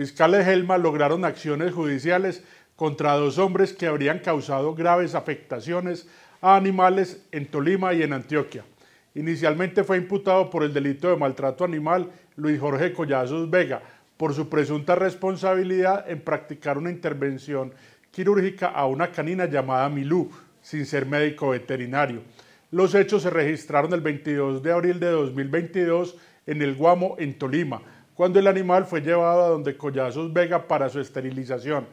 fiscales Helma lograron acciones judiciales contra dos hombres que habrían causado graves afectaciones a animales en Tolima y en Antioquia. Inicialmente fue imputado por el delito de maltrato animal Luis Jorge Collazos Vega por su presunta responsabilidad en practicar una intervención quirúrgica a una canina llamada Milú, sin ser médico veterinario. Los hechos se registraron el 22 de abril de 2022 en el Guamo, en Tolima cuando el animal fue llevado a donde Collazos Vega para su esterilización.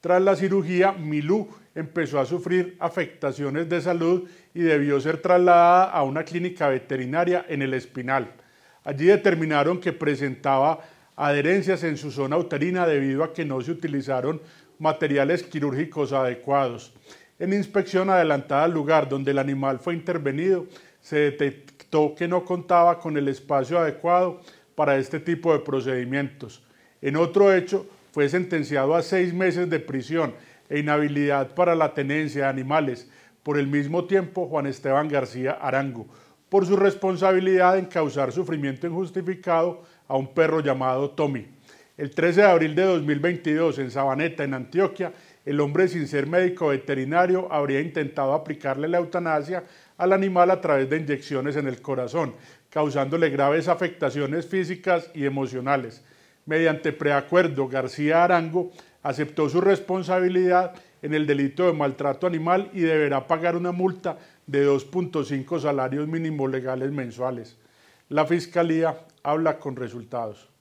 Tras la cirugía, Milú empezó a sufrir afectaciones de salud y debió ser trasladada a una clínica veterinaria en el Espinal. Allí determinaron que presentaba adherencias en su zona uterina debido a que no se utilizaron materiales quirúrgicos adecuados. En inspección adelantada al lugar donde el animal fue intervenido, se detectó que no contaba con el espacio adecuado para este tipo de procedimientos. En otro hecho, fue sentenciado a seis meses de prisión e inhabilidad para la tenencia de animales por el mismo tiempo Juan Esteban García Arango, por su responsabilidad en causar sufrimiento injustificado a un perro llamado Tommy. El 13 de abril de 2022 en Sabaneta, en Antioquia, el hombre, sin ser médico veterinario, habría intentado aplicarle la eutanasia al animal a través de inyecciones en el corazón, causándole graves afectaciones físicas y emocionales. Mediante preacuerdo, García Arango aceptó su responsabilidad en el delito de maltrato animal y deberá pagar una multa de 2.5 salarios mínimos legales mensuales. La Fiscalía habla con resultados.